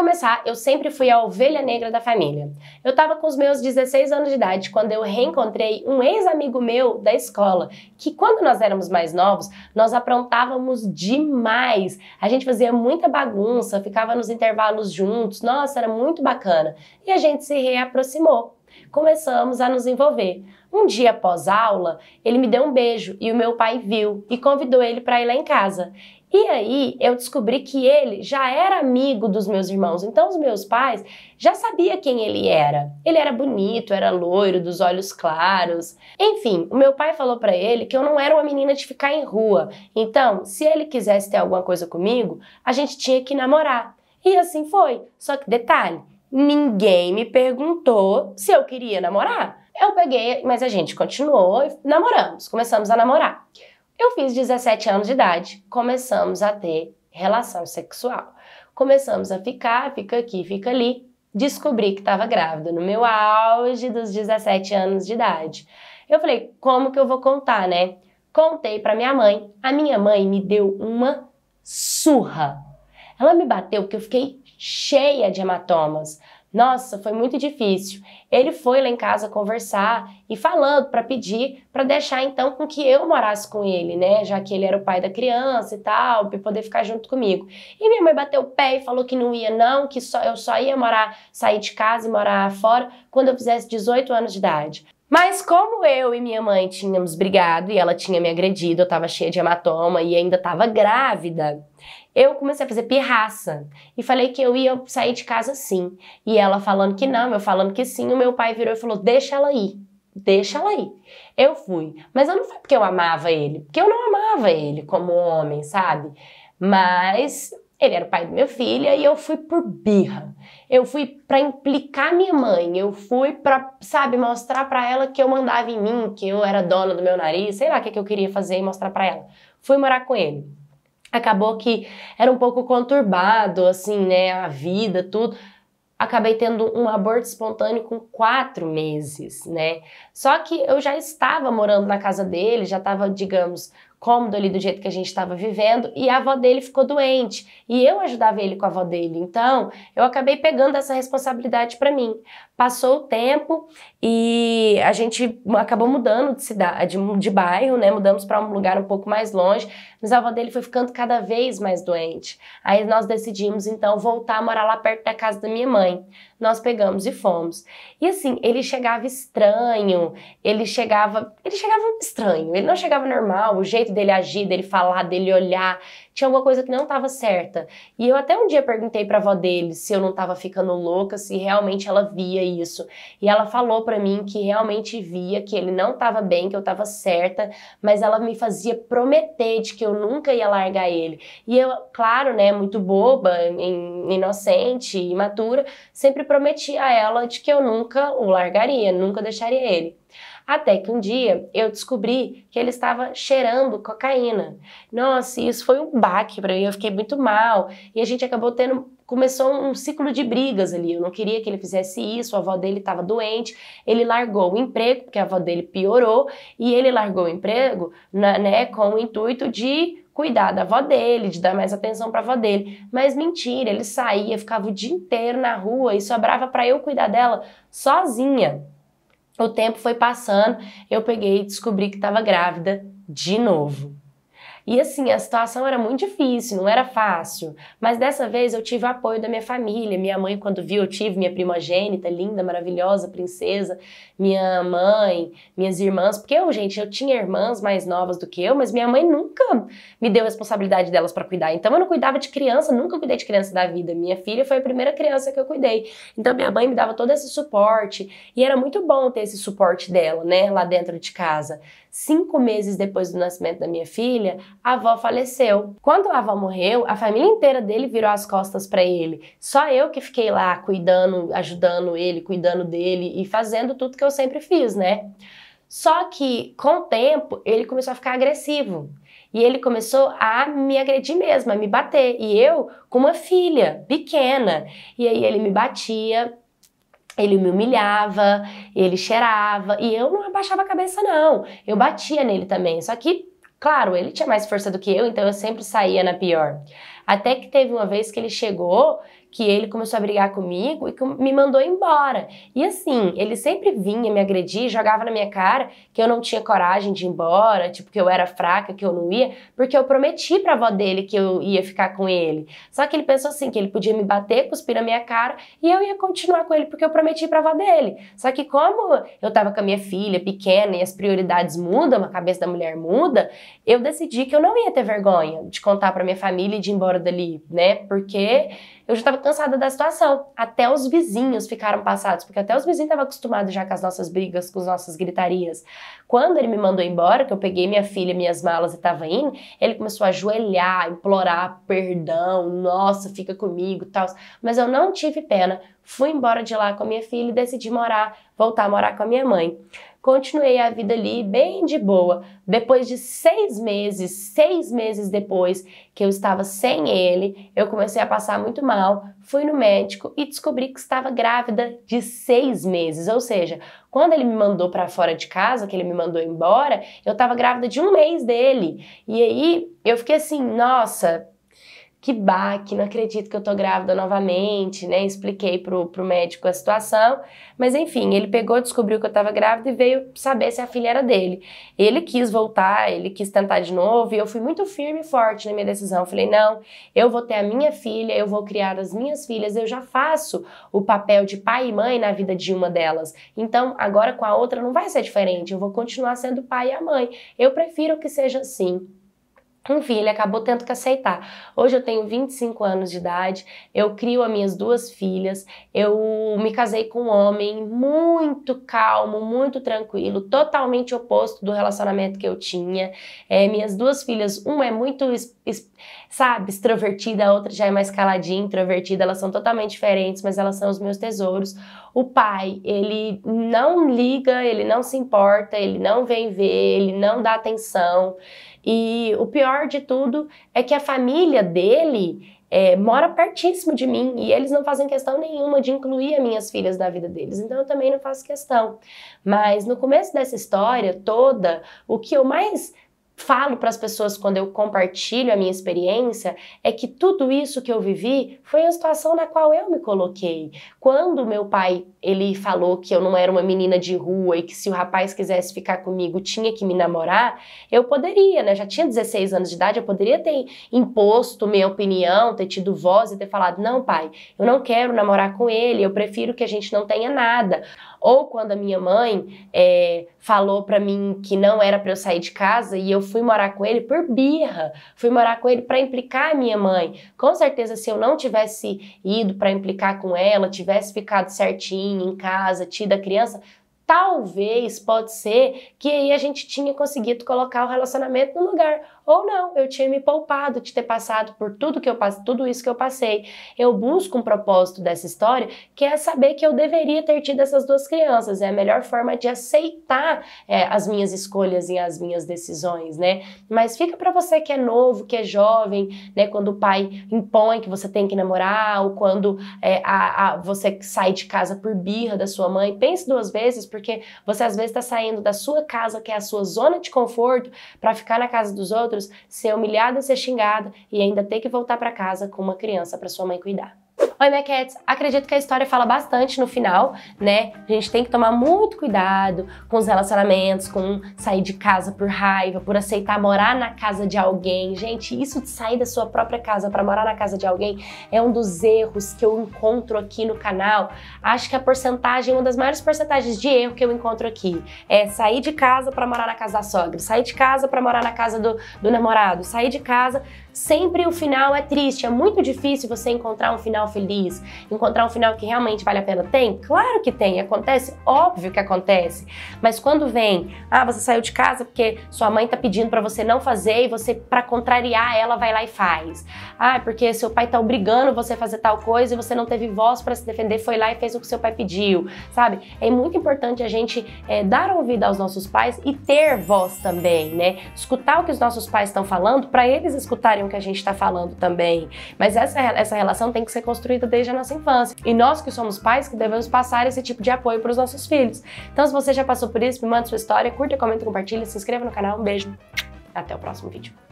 começar, eu sempre fui a ovelha negra da família. Eu estava com os meus 16 anos de idade quando eu reencontrei um ex-amigo meu da escola, que quando nós éramos mais novos, nós aprontávamos demais. A gente fazia muita bagunça, ficava nos intervalos juntos, nossa, era muito bacana. E a gente se reaproximou. Começamos a nos envolver. Um dia após aula, ele me deu um beijo e o meu pai viu e convidou ele para ir lá em casa. E aí eu descobri que ele já era amigo dos meus irmãos, então os meus pais já sabia quem ele era. Ele era bonito, era loiro, dos olhos claros. Enfim, o meu pai falou para ele que eu não era uma menina de ficar em rua. Então, se ele quisesse ter alguma coisa comigo, a gente tinha que namorar. E assim foi. Só que detalhe, ninguém me perguntou se eu queria namorar. Eu peguei, mas a gente continuou e namoramos, começamos a namorar. Eu fiz 17 anos de idade, começamos a ter relação sexual. Começamos a ficar, fica aqui, fica ali. Descobri que estava grávida no meu auge dos 17 anos de idade. Eu falei, como que eu vou contar, né? Contei para minha mãe. A minha mãe me deu uma surra. Ela me bateu porque eu fiquei cheia de hematomas. Nossa, foi muito difícil. Ele foi lá em casa conversar e falando para pedir para deixar então com que eu morasse com ele, né? Já que ele era o pai da criança e tal, para poder ficar junto comigo. E minha mãe bateu o pé e falou que não ia não, que só eu só ia morar, sair de casa e morar fora quando eu fizesse 18 anos de idade. Mas como eu e minha mãe tínhamos brigado e ela tinha me agredido, eu tava cheia de hematoma e ainda tava grávida, eu comecei a fazer pirraça e falei que eu ia sair de casa sim. E ela falando que não, eu falando que sim, o meu pai virou e falou: "Deixa ela ir" deixa ela ir. Eu fui, mas eu não foi porque eu amava ele, porque eu não amava ele como homem, sabe? Mas ele era o pai da minha filha e eu fui por birra. Eu fui para implicar minha mãe, eu fui para, sabe, mostrar para ela que eu mandava em mim, que eu era dona do meu nariz, sei lá o que, que eu queria fazer e mostrar para ela. Fui morar com ele. Acabou que era um pouco conturbado, assim, né, a vida, tudo acabei tendo um aborto espontâneo com quatro meses, né? Só que eu já estava morando na casa dele, já estava, digamos, cômodo ali do jeito que a gente estava vivendo e a avó dele ficou doente e eu ajudava ele com a avó dele. Então, eu acabei pegando essa responsabilidade para mim. Passou o tempo e a gente acabou mudando de cidade, de bairro, né? Mudamos para um lugar um pouco mais longe, mas a avó dele foi ficando cada vez mais doente. Aí nós decidimos então voltar a morar lá perto da casa da minha mãe nós pegamos e fomos. E assim, ele chegava estranho, ele chegava, ele chegava estranho, ele não chegava normal, o jeito dele agir, dele falar, dele olhar, tinha alguma coisa que não estava certa. E eu até um dia perguntei para avó dele se eu não estava ficando louca, se realmente ela via isso. E ela falou para mim que realmente via que ele não estava bem, que eu estava certa, mas ela me fazia prometer de que eu nunca ia largar ele. E eu, claro, né, muito boba, inocente, imatura, sempre prometi a ela de que eu nunca o largaria, nunca deixaria ele. Até que um dia eu descobri que ele estava cheirando cocaína. Nossa, isso foi um baque para mim, eu fiquei muito mal. E a gente acabou tendo começou um ciclo de brigas ali. Eu não queria que ele fizesse isso, a avó dele estava doente, ele largou o emprego, porque a avó dele piorou, e ele largou o emprego na, né, com o intuito de cuidar da avó dele, de dar mais atenção para a avó dele. Mas mentira, ele saía, ficava o dia inteiro na rua e sobrava para eu cuidar dela sozinha. O tempo foi passando, eu peguei e descobri que estava grávida de novo. E assim, a situação era muito difícil, não era fácil. Mas dessa vez eu tive o apoio da minha família. Minha mãe, quando viu, eu tive minha primogênita, linda, maravilhosa, princesa, minha mãe, minhas irmãs. Porque eu, gente, eu tinha irmãs mais novas do que eu, mas minha mãe nunca me deu a responsabilidade delas para cuidar. Então eu não cuidava de criança, nunca cuidei de criança da vida. Minha filha foi a primeira criança que eu cuidei. Então minha mãe me dava todo esse suporte. E era muito bom ter esse suporte dela, né, lá dentro de casa. Cinco meses depois do nascimento da minha filha, a avó faleceu. Quando a avó morreu, a família inteira dele virou as costas para ele. Só eu que fiquei lá cuidando, ajudando ele, cuidando dele e fazendo tudo que eu sempre fiz, né? Só que com o tempo ele começou a ficar agressivo. E ele começou a me agredir mesmo, a me bater. E eu com uma filha pequena. E aí ele me batia, ele me humilhava, ele cheirava. E eu não abaixava a cabeça, não. Eu batia nele também. Só que Claro, ele tinha mais força do que eu, então eu sempre saía na pior. Até que teve uma vez que ele chegou que ele começou a brigar comigo e me mandou embora. E assim, ele sempre vinha me agredir, jogava na minha cara que eu não tinha coragem de ir embora, tipo, que eu era fraca, que eu não ia, porque eu prometi pra avó dele que eu ia ficar com ele. Só que ele pensou assim, que ele podia me bater, cuspir na minha cara e eu ia continuar com ele porque eu prometi pra avó dele. Só que como eu tava com a minha filha pequena e as prioridades mudam, a cabeça da mulher muda, eu decidi que eu não ia ter vergonha de contar pra minha família e de ir embora dali, né? Porque eu já estava cansada da situação. Até os vizinhos ficaram passados, porque até os vizinhos estavam acostumados já com as nossas brigas, com as nossas gritarias. Quando ele me mandou embora, que eu peguei minha filha, minhas malas e estava indo, ele começou a ajoelhar, implorar perdão, nossa, fica comigo, tal. Mas eu não tive pena, fui embora de lá com a minha filha e decidi morar, voltar a morar com a minha mãe. Continuei a vida ali bem de boa. Depois de seis meses, seis meses depois que eu estava sem ele, eu comecei a passar muito mal. Fui no médico e descobri que estava grávida de seis meses. Ou seja, quando ele me mandou para fora de casa, que ele me mandou embora, eu estava grávida de um mês dele. E aí eu fiquei assim, nossa, que baque, não acredito que eu tô grávida novamente, né? Expliquei pro, pro médico a situação, mas enfim, ele pegou, descobriu que eu tava grávida e veio saber se a filha era dele. Ele quis voltar, ele quis tentar de novo e eu fui muito firme e forte na minha decisão. Eu falei: não, eu vou ter a minha filha, eu vou criar as minhas filhas, eu já faço o papel de pai e mãe na vida de uma delas. Então, agora com a outra não vai ser diferente, eu vou continuar sendo pai e a mãe. Eu prefiro que seja assim. Enfim, ele acabou tendo que aceitar. Hoje eu tenho 25 anos de idade, eu crio as minhas duas filhas, eu me casei com um homem muito calmo, muito tranquilo, totalmente oposto do relacionamento que eu tinha. É, minhas duas filhas, uma é muito, sabe, extrovertida, a outra já é mais caladinha, introvertida, elas são totalmente diferentes, mas elas são os meus tesouros o pai, ele não liga, ele não se importa, ele não vem ver, ele não dá atenção. E o pior de tudo é que a família dele é, mora pertíssimo de mim e eles não fazem questão nenhuma de incluir as minhas filhas na vida deles, então eu também não faço questão. Mas no começo dessa história toda, o que eu mais falo para as pessoas quando eu compartilho a minha experiência é que tudo isso que eu vivi foi a situação na qual eu me coloquei. Quando meu pai ele falou que eu não era uma menina de rua e que se o rapaz quisesse ficar comigo tinha que me namorar, eu poderia, né? Já tinha 16 anos de idade, eu poderia ter imposto minha opinião, ter tido voz e ter falado: não, pai, eu não quero namorar com ele, eu prefiro que a gente não tenha nada. Ou quando a minha mãe é, falou para mim que não era para eu sair de casa e eu fui morar com ele por birra, fui morar com ele para implicar a minha mãe. Com certeza, se eu não tivesse ido para implicar com ela, tivesse ficado certinho em casa, tida a criança, talvez, pode ser, que aí a gente tinha conseguido colocar o relacionamento no lugar. Ou não, eu tinha me poupado de ter passado por tudo que eu tudo isso que eu passei. Eu busco um propósito dessa história, que é saber que eu deveria ter tido essas duas crianças. É a melhor forma de aceitar é, as minhas escolhas e as minhas decisões, né? Mas fica para você que é novo, que é jovem, né? Quando o pai impõe que você tem que namorar, ou quando é, a, a, você sai de casa por birra da sua mãe, pense duas vezes, porque você às vezes está saindo da sua casa, que é a sua zona de conforto, para ficar na casa dos outros outros, ser humilhada, ser xingada e ainda ter que voltar para casa com uma criança para sua mãe cuidar. Oi, Maquettes. Acredito que a história fala bastante no final, né? A gente tem que tomar muito cuidado com os relacionamentos, com sair de casa por raiva, por aceitar morar na casa de alguém. Gente, isso de sair da sua própria casa para morar na casa de alguém é um dos erros que eu encontro aqui no canal. Acho que a porcentagem, uma das maiores porcentagens de erro que eu encontro aqui é sair de casa para morar na casa da sogra, sair de casa para morar na casa do, do namorado, sair de casa sempre o final é triste. É muito difícil você encontrar um final feliz, encontrar um final que realmente vale a pena. Tem? Claro que tem, acontece, óbvio que acontece. Mas quando vem, ah, você saiu de casa porque sua mãe tá pedindo para você não fazer e você, para contrariar ela, vai lá e faz. Ah, é porque seu pai tá obrigando você a fazer tal coisa e você não teve voz para se defender, foi lá e fez o que seu pai pediu, sabe? É muito importante a gente é, dar ouvido aos nossos pais e ter voz também, né? Escutar o que os nossos pais estão falando para eles escutarem sabem o que a gente está falando também. Mas essa, essa relação tem que ser construída desde a nossa infância. E nós que somos pais que devemos passar esse tipo de apoio para os nossos filhos. Então, se você já passou por isso, me manda sua história, curta, comenta, compartilha, se inscreva no canal. Um beijo. Até o próximo vídeo.